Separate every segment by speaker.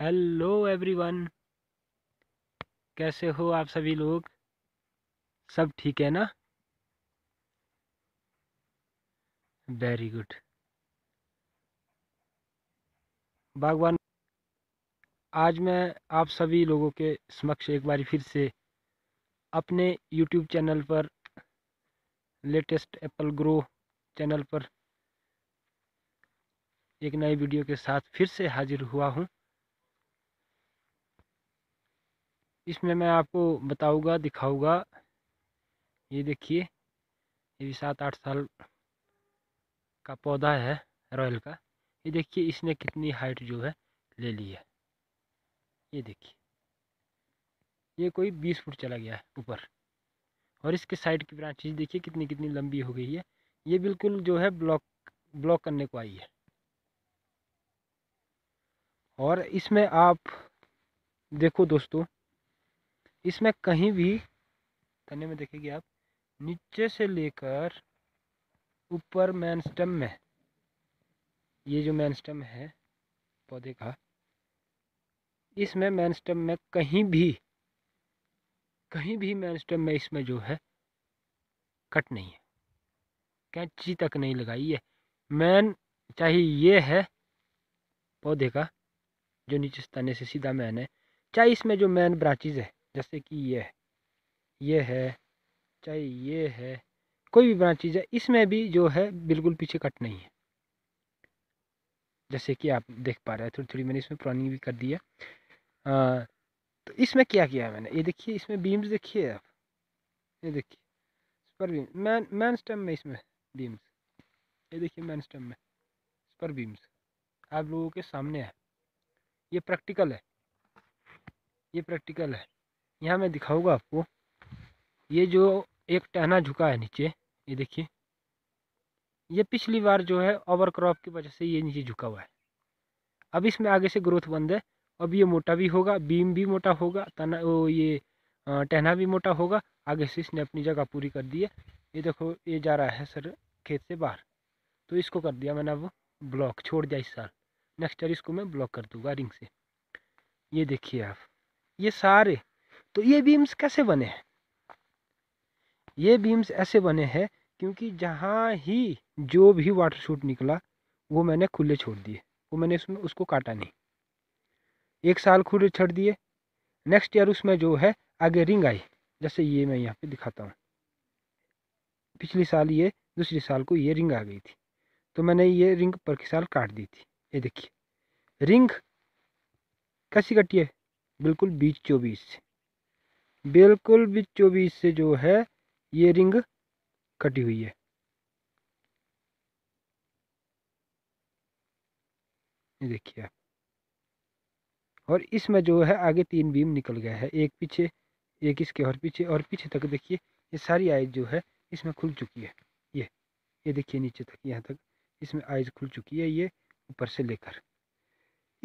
Speaker 1: hello everyone कैसे हो आप सभी लोग सब ठीक है ना वेरी गुड बागवान आज मैं आप सभी लोगों के समक्ष एक बार फिर से अपने यूट्यूब चैनल पर लेटेस्ट एप्पल ग्रो चैनल पर एक नए वीडियो के साथ फिर से हाजिर हुआ हूँ इसमें मैं आपको बताऊंगा दिखाऊंगा ये देखिए ये भी सात आठ साल का पौधा है रॉयल का ये देखिए इसने कितनी हाइट जो है ले ली है ये देखिए ये कोई बीस फुट चला गया है ऊपर और इसके साइड की ब्रांचेज देखिए कितनी कितनी लंबी हो गई है ये बिल्कुल जो है ब्लॉक ब्लॉक करने को आई है और इसमें आप देखो दोस्तों इसमें कहीं भी तने में देखेंगे आप नीचे से लेकर ऊपर मैन स्टम में ये जो मैन स्टम है पौधे का इसमें मैन स्टम में कहीं भी कहीं भी मैन स्टम में इसमें जो है कट नहीं है कैंची तक नहीं लगाई है मैन चाहे ये है पौधे का जो नीचे तने से सीधा मैन है चाहे इसमें जो मैन ब्रांचेज है जैसे कि ये ये है चाहे ये है कोई भी बना चीज़ है इसमें भी जो है बिल्कुल पीछे कट नहीं है जैसे कि आप देख पा रहे हैं थोड़ी थोड़ी मैंने इसमें प्रॉनिंग भी कर दिया आ, तो इसमें क्या किया है मैंने ये देखिए इसमें बीम्स देखिए आप ये देखिए spur beam main main stem में इसमें बीम्स ये देखिए मैन स्टेम में स्पर बीम्स आप लोगों के सामने है ये प्रैक्टिकल है ये प्रैक्टिकल है यहाँ मैं दिखाऊंगा आपको ये जो एक टहना झुका है नीचे ये देखिए ये पिछली बार जो है ओवर क्रॉप की वजह से ये नीचे झुका हुआ है अब इसमें आगे से ग्रोथ बंद है अब ये मोटा भी होगा बीम भी मोटा होगा तना वो ये टहना भी मोटा होगा आगे से इसने अपनी जगह पूरी कर दी है ये देखो ये जा रहा है सर खेत से बाहर तो इसको कर दिया मैंने अब ब्लॉक छोड़ दिया इस साल नेक्स्ट ईयर इसको मैं ब्लॉक कर दूंगा रिंग से ये देखिए आप ये सारे तो ये बीम्स कैसे बने हैं ये बीम्स ऐसे बने हैं क्योंकि जहाँ ही जो भी वाटर शूट निकला वो मैंने खुले छोड़ दिए वो मैंने उसमें उसको काटा नहीं एक साल खुले छोड़ दिए नेक्स्ट ईयर उसमें जो है आगे रिंग आई जैसे ये मैं यहाँ पे दिखाता हूँ पिछले साल ये दूसरे साल को ये रिंग आ गई थी तो मैंने ये रिंग पर के साल काट दी थी ये देखिए रिंग कैसी कटी है बिल्कुल बीच चौबीस से बिल्कुल बीचों बीच से जो है ये रिंग कटी हुई है देखिए और इसमें जो है आगे तीन बीम निकल गया है एक पीछे एक इसके और पीछे और पीछे तक देखिए ये सारी आइज जो है इसमें खुल चुकी है ये ये देखिए नीचे तक यहाँ तक इसमें आइज खुल चुकी है ये ऊपर से लेकर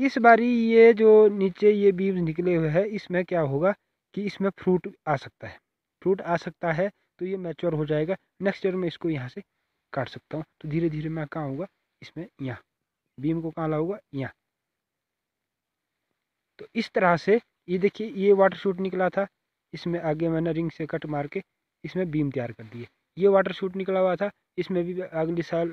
Speaker 1: इस बारी ये जो नीचे ये बीम निकले हुए हैं इसमें क्या होगा कि इसमें फ्रूट आ सकता है फ्रूट आ सकता है तो ये मैच्योर हो जाएगा नेक्स्ट ईयर में इसको यहाँ से काट सकता हूँ तो धीरे धीरे मैं कहाँ होगा इसमें यहाँ बीम को कहाँ लाऊंगा यहाँ तो इस तरह से ये देखिए ये वाटर शूट निकला था इसमें आगे मैंने रिंग से कट मार के इसमें बीम तैयार कर दिए ये वाटर शूट निकला हुआ था इसमें भी अगले साल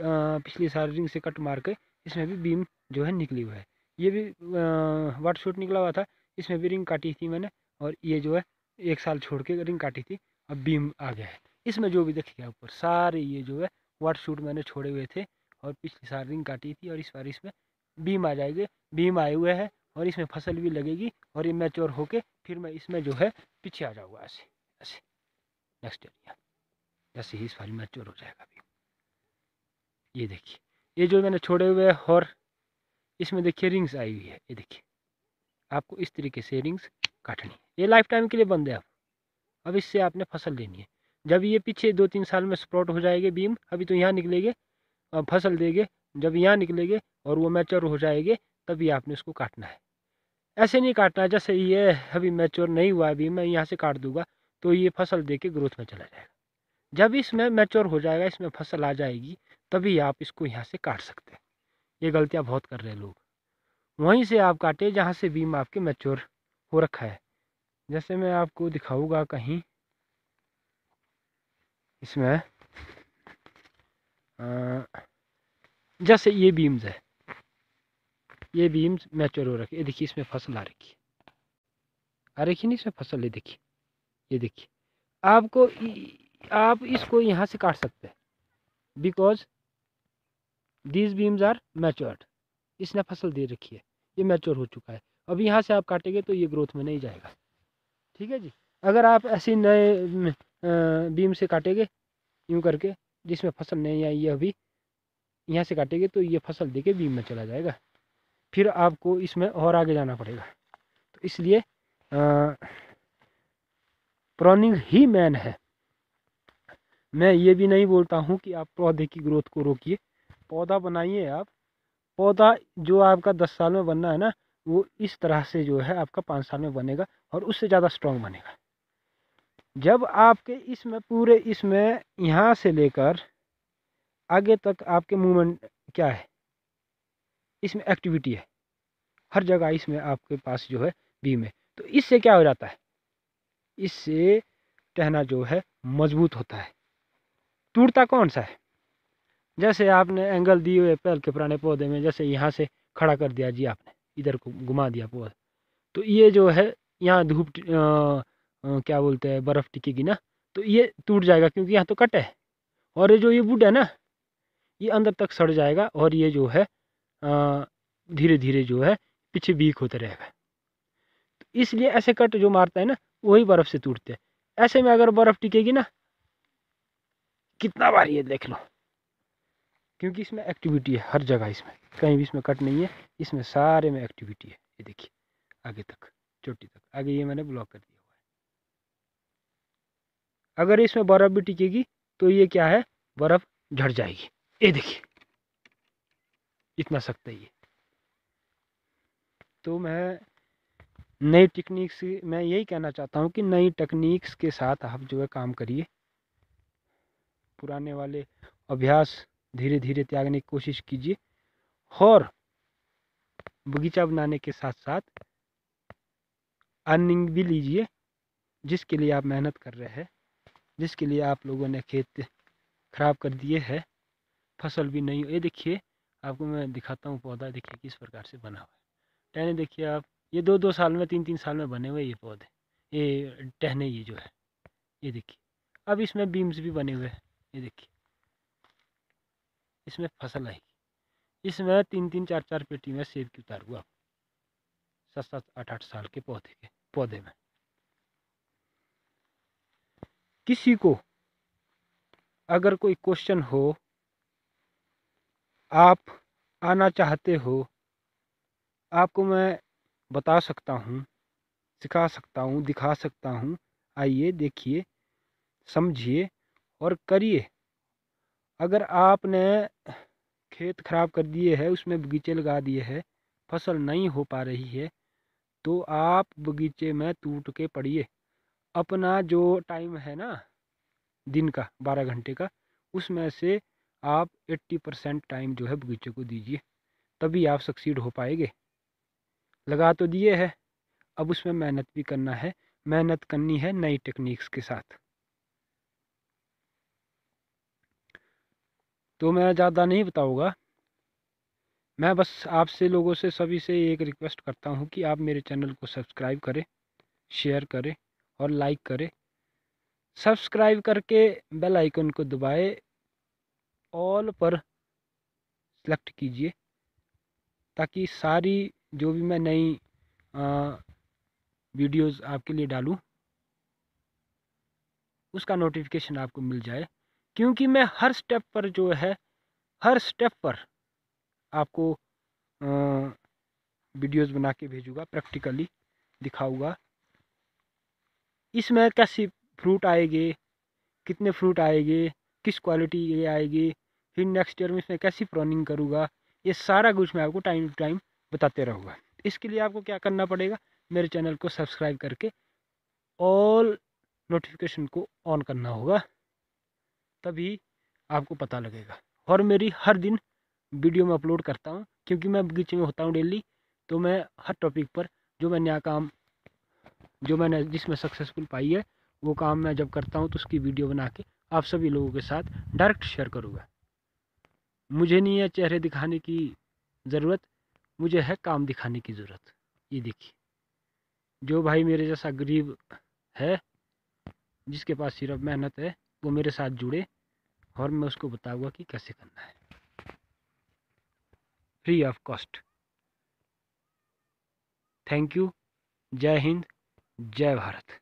Speaker 1: पिछले साल रिंग से कट मार के इसमें भी बीम जो है निकली हुआ है ये भी वाटर शूट निकला हुआ था इसमें भी रिंग काटी थी मैंने और ये जो है एक साल छोड़ के रिंग काटी थी अब बीम आ गया है इसमें जो भी देखिएगा ऊपर सारे ये जो है वाट शूट मैंने छोड़े हुए थे और पिछली साल रिंग काटी थी और इस बार इसमें बीम आ जाएगी बीम आए हुए है और इसमें फसल भी लगेगी और ये मैच्योर होके फिर मैं इसमें जो है पीछे आ जाऊँगा ऐसे ऐसे नेक्स्ट एरिया ऐसे ही इस बार मैच्योर हो जाएगा अभी ये देखिए ये जो मैंने छोड़े हुए है और इसमें देखिए रिंग्स आई हुई है ये देखिए आपको इस तरीके से रिंग्स काटनी है ये लाइफ टाइम के लिए बंद है आप अब इससे आपने फसल लेनी है जब ये पीछे दो तीन साल में स्प्रॉट हो जाएंगे बीम अभी तो यहाँ निकलेंगे फसल देंगे जब यहाँ निकलेंगे और वो मैच्योर हो जाएंगे तभी आपने इसको काटना है ऐसे नहीं काटना जैसे ये अभी मैच्योर नहीं हुआ अभी मैं यहाँ से काट दूंगा तो ये फसल दे के ग्रोथ में चला जाएगा जब इसमें मैच्योर हो जाएगा इसमें फसल आ जाएगी तभी आप इसको यहाँ से काट सकते हैं ये गलतियाँ बहुत कर रहे हैं लोग वहीं से आप काटे जहाँ से बीम आपके मैच्योर हो रखा है जैसे मैं आपको दिखाऊंगा कहीं इसमें जैसे ये बीम्स है ये बीम्स मैच्योर हो रखे ये देखिए इसमें फसल आ रखी आ रखी नहीं इसमें फसल है देखिए ये देखिए आपको आप इसको यहाँ से काट सकते हैं because these beams are matured इसने फसल दे रखी है ये मैच्योर हो चुका है अब यहाँ से आप काटेंगे तो ये ग्रोथ में नहीं जाएगा ठीक है जी अगर आप ऐसे नए बीम से काटेंगे यूँ करके जिसमें फसल नहीं आई है अभी यहाँ से काटेंगे तो ये फसल दे के बीम में चला जाएगा फिर आपको इसमें और आगे जाना पड़ेगा तो इसलिए प्रोनिंग ही मैन है मैं ये भी नहीं बोलता हूँ कि आप पौधे की ग्रोथ को रोकिए पौधा बनाइए आप पौधा जो आपका दस साल में बनना है ना वो इस तरह से जो है आपका पाँच साल में बनेगा और उससे ज़्यादा स्ट्रॉन्ग बनेगा जब आपके इसमें पूरे इसमें यहाँ से लेकर आगे तक आपके मूवमेंट क्या है इसमें एक्टिविटी है हर जगह इसमें आपके पास जो है बीम है तो इससे क्या हो जाता है इससे टहना जो है मजबूत होता है टूटता कौन सा है जैसे आपने एंगल दिए हुए पहल के पुराने पौधे में जैसे यहाँ से खड़ा कर दिया जी आपने इधर को घुमा दिया पौधा तो ये जो है यहाँ धूप क्या बोलते हैं बर्फ़ टिकेगी ना तो ये टूट जाएगा क्योंकि यहाँ तो कट है और ये जो ये वुड है ना ये अंदर तक सड़ जाएगा और ये जो है धीरे धीरे जो है पीछे वीक होता रहेगा तो इसलिए ऐसे कट जो मारता है ना वही बर्फ़ से टूटते हैं ऐसे में अगर बर्फ़ टिकेगी ना कितना बार ये देख लो क्योंकि इसमें एक्टिविटी है हर जगह इसमें कहीं भी इसमें कट नहीं है इसमें सारे में एक्टिविटी है ये देखिए आगे तक चोटी तक आगे ये मैंने ब्लॉक कर दिया हुआ है अगर इसमें बर्फ़ भी टिकेगी तो ये क्या है बर्फ़ झड़ जाएगी ये देखिए इतना सख्त है ये तो मैं नई टेक्निक्स मैं यही कहना चाहता हूँ कि नई टेक्निक्स के साथ आप जो है काम करिए पुराने वाले अभ्यास धीरे धीरे त्यागने की कोशिश कीजिए और बगीचा बनाने के साथ साथ अर्निंग भी लीजिए जिसके लिए आप मेहनत कर रहे हैं जिसके लिए आप लोगों ने खेत खराब कर दिए है फसल भी नहीं ये देखिए आपको मैं दिखाता हूँ पौधा देखिए किस प्रकार से बना हुआ है टहने देखिए आप ये दो दो साल में तीन तीन साल में बने हुए ये पौधे ये टहने ये जो है ये देखिए अब इसमें बीम्स भी बने हुए हैं ये देखिए इसमें फसल आएगी इसमें तीन तीन चार चार पेटी में सेब की उतार आप सात सात आठ आठ साल के पौधे के पौधे में किसी को अगर कोई क्वेश्चन हो आप आना चाहते हो आपको मैं बता सकता हूँ सिखा सकता हूँ दिखा सकता हूँ आइए देखिए समझिए और करिए अगर आपने खेत खराब कर दिए है उसमें बगीचे लगा दिए है फसल नहीं हो पा रही है तो आप बगीचे में टूट के पड़िए अपना जो टाइम है ना दिन का बारह घंटे का उसमें से आप एट्टी परसेंट टाइम जो है बगीचे को दीजिए तभी आप सक्सीड हो पाएंगे लगा तो दिए है अब उसमें मेहनत भी करना है मेहनत करनी है नई टेक्निक्स के साथ तो मैं ज़्यादा नहीं बताऊँगा मैं बस आपसे लोगों से सभी से एक रिक्वेस्ट करता हूँ कि आप मेरे चैनल को सब्सक्राइब करें शेयर करें और लाइक करें सब्सक्राइब करके बेल आइकन को दबाए ऑल पर सेलेक्ट कीजिए ताकि सारी जो भी मैं नई वीडियोस आपके लिए डालूं उसका नोटिफिकेशन आपको मिल जाए क्योंकि मैं हर स्टेप पर जो है हर स्टेप पर आपको वीडियोस बना के भेजूँगा प्रैक्टिकली दिखाऊँगा इसमें कैसे फ्रूट आएंगे कितने फ्रूट आएंगे किस क्वालिटी के आएगी फिर नेक्स्ट ईयर में इसमें कैसी प्रोनिंग करूँगा ये सारा कुछ मैं आपको टाइम टू टाइम बताते रहूँगा इसके लिए आपको क्या करना पड़ेगा मेरे चैनल को सब्सक्राइब करके ऑल नोटिफिकेशन को ऑन करना होगा तभी आपको पता लगेगा और मेरी हर दिन वीडियो में अपलोड करता हूँ क्योंकि मैं बगीचे में होता हूँ डेली तो मैं हर टॉपिक पर जो मैं नया काम जो मैंने जिसमें सक्सेसफुल पाई है वो काम मैं जब करता हूँ तो उसकी वीडियो बना के आप सभी लोगों के साथ डायरेक्ट शेयर करूँगा मुझे नहीं है चेहरे दिखाने की ज़रूरत मुझे है काम दिखाने की ज़रूरत ये देखिए जो भाई मेरे जैसा गरीब है जिसके पास सिर्फ मेहनत है वो मेरे साथ जुड़े और मैं उसको बताऊँगा कि कैसे करना है free of cost thank you जय हिंद जय भारत